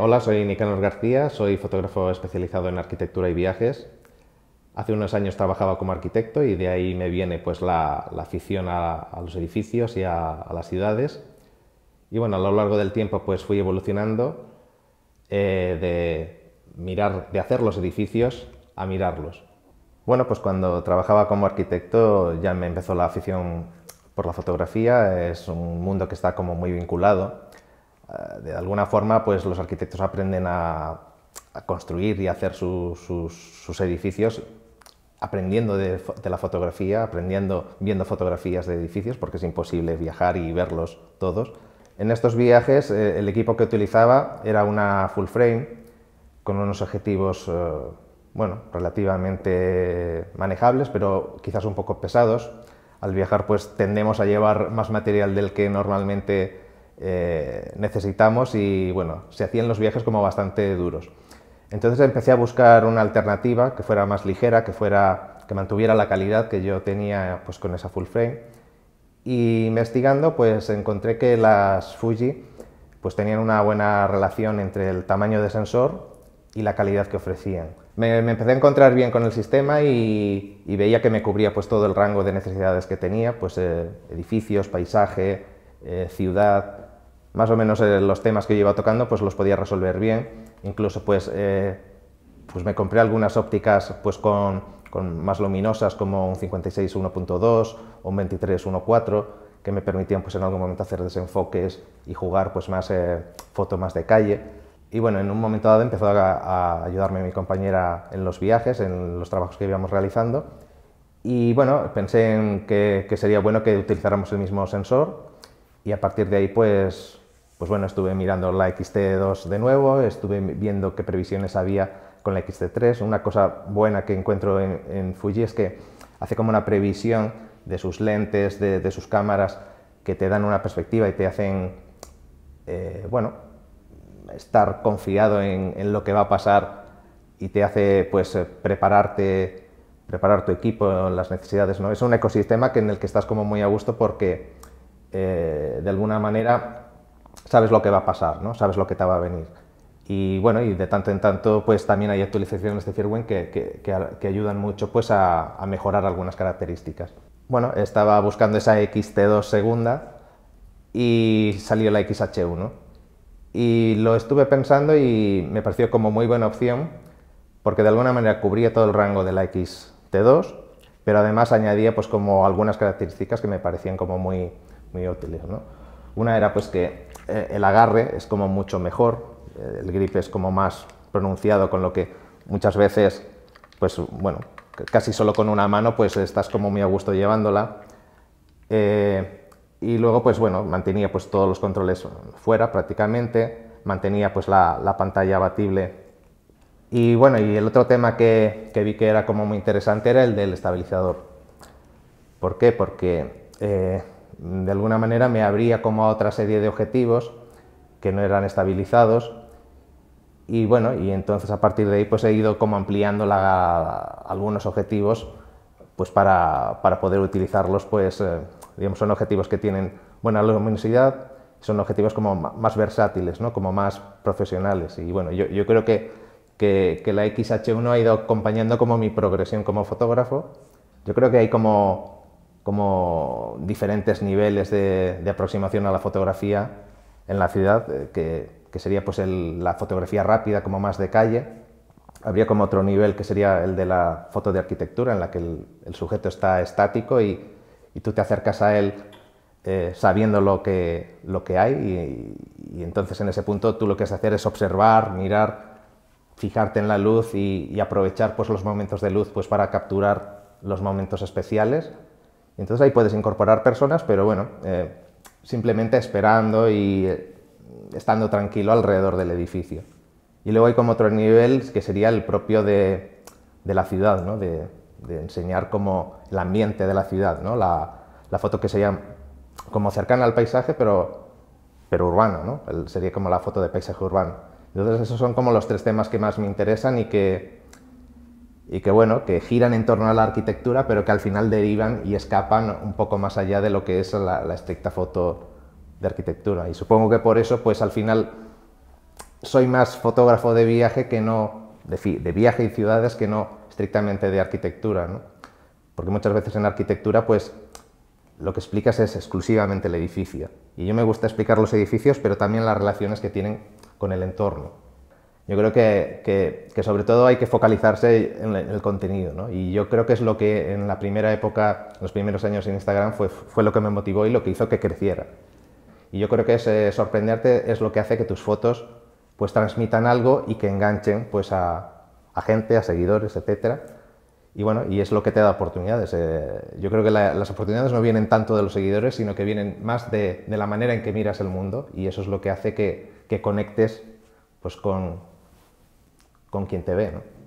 Hola, soy Nicanor García, soy fotógrafo especializado en arquitectura y viajes. Hace unos años trabajaba como arquitecto y de ahí me viene pues la, afición a, los edificios y a, las ciudades. Y bueno, a lo largo del tiempo pues fui evolucionando eh, de mirar, de hacer los edificios a mirarlos. Bueno, pues cuando trabajaba como arquitecto ya me empezó la afición por la fotografía. Es un mundo que está como muy vinculado eh, de alguna forma, pues los arquitectos aprenden a, construir y a hacer sus, sus, edificios aprendiendo de, la fotografía, aprendiendo, viendo fotografías de edificios, porque es imposible viajar y verlos todos. En estos viajes, eh, el equipo que utilizaba era una full frame con unos objetivos, eh, bueno, relativamente manejables, pero quizás un poco pesados. Al viajar, pues tendemos a llevar más material del que normalmente eh, necesitamos y bueno, se hacían los viajes como bastante duros. Entonces empecé a buscar una alternativa que fuera más ligera, que, fuera, que mantuviera la calidad que yo tenía pues, con esa full frame. Y investigando pues encontré que las Fuji pues tenían una buena relación entre el tamaño de sensor y la calidad que ofrecían. Me, empecé a encontrar bien con el sistema y, veía que me cubría pues todo el rango de necesidades que tenía, pues eh, edificios, paisaje, eh, ciudad, más o menos eh, los temas que yo iba tocando pues los podía resolver bien, incluso pues, eh, pues me compré algunas ópticas pues con, más luminosas como un 56 1.2 o un 23 1.4 que me permitían pues en algún momento hacer desenfoques y jugar pues más eh, foto fotos más de calle. Y bueno, en un momento dado empezó a, a, ayudarme mi compañera en los viajes, en los trabajos que íbamos realizando. Y bueno, pensé en que, que sería bueno que utilizáramos el mismo sensor y a partir de ahí pues pues bueno, estuve mirando la XT2 de nuevo, estuve viendo qué previsiones había con la XT3. Una cosa buena que encuentro en, Fuji es que hace como una previsión de sus lentes, de, sus cámaras, que te dan una perspectiva y te hacen, eh, bueno, estar confiado en, lo que va a pasar y te hace pues eh, prepararte, preparar tu equipo, las necesidades. ¿no? Es un ecosistema en el que estás como muy a gusto porque eh, de alguna manera sabes lo que va a pasar, ¿no? Sabes lo que te va a venir. Y bueno, y de tanto en tanto, pues también hay actualizaciones de firmware que, ayudan mucho pues, a, mejorar algunas características. Bueno, estaba buscando esa XT2 segunda y salió la XH1. Y lo estuve pensando y me pareció como muy buena opción porque de alguna manera cubría todo el rango de la XT2, pero además añadía pues como algunas características que me parecían como muy, muy útiles, ¿no? Una era pues que eh, el agarre es como mucho mejor, eh, el grip es como más pronunciado, con lo que muchas veces, pues bueno, casi solo con una mano, pues estás como muy a gusto llevándola. Eh, y luego, pues bueno, mantenía pues todos los controles fuera prácticamente, mantenía pues la, pantalla abatible. Y bueno, y el otro tema que, vi que era como muy interesante era el del estabilizador. ¿Por qué? Porque de alguna manera me abría como a otra serie de objetivos que no eran estabilizados y bueno, y entonces a partir de ahí pues he ido como ampliando la, algunos objetivos pues para, para poder utilizarlos pues eh, digamos son objetivos que tienen buena luminosidad, son objetivos como más versátiles, ¿no? como más profesionales y bueno, yo, yo creo que, que, que la XH1 ha ido acompañando como mi progresión como fotógrafo, yo creo que hay como como diferentes niveles de, aproximación a la fotografía en la ciudad, eh, que, sería pues la fotografía rápida como más de calle. Habría como otro nivel que sería el de la foto de arquitectura, en la que el, sujeto está estático y, tú te acercas a él eh, sabiendo lo que, lo que hay y, entonces en ese punto tú lo que has hacer es observar, mirar, fijarte en la luz y, y aprovechar pues, los momentos de luz pues, para capturar los momentos especiales entonces ahí puedes incorporar personas, pero bueno, eh, simplemente esperando y eh, estando tranquilo alrededor del edificio. Y luego hay como otro nivel que sería el propio de, de la ciudad, ¿no? de, enseñar como el ambiente de la ciudad, ¿no? la, la foto que sería como cercana al paisaje, pero, pero urbano, ¿no? sería como la foto de paisaje urbano. Entonces esos son como los tres temas que más me interesan y que, y que bueno, que giran en torno a la arquitectura, pero que al final derivan y escapan un poco más allá de lo que es la, estricta foto de arquitectura. Y supongo que por eso, pues al final soy más fotógrafo de viaje que no, de, viaje y ciudades que no estrictamente de arquitectura, Porque muchas veces en arquitectura, pues lo que explicas es exclusivamente el edificio. Y yo me gusta explicar los edificios, pero también las relaciones que tienen con el entorno. Yo creo que, que, sobre todo hay que focalizarse en el contenido, ¿no? Y yo creo que es lo que en la primera época, los primeros años en Instagram, fue, fue lo que me motivó y lo que hizo que creciera. Y yo creo que sorprenderte es lo que hace que tus fotos pues transmitan algo y que enganchen pues a, gente, a seguidores, etcétera. Y bueno, y es lo que te da oportunidades. Eh, yo creo que las oportunidades no vienen tanto de los seguidores, sino que vienen más de, de, la manera en que miras el mundo y eso es lo que hace que, que conectes pues, con, con quien te ve, ¿no?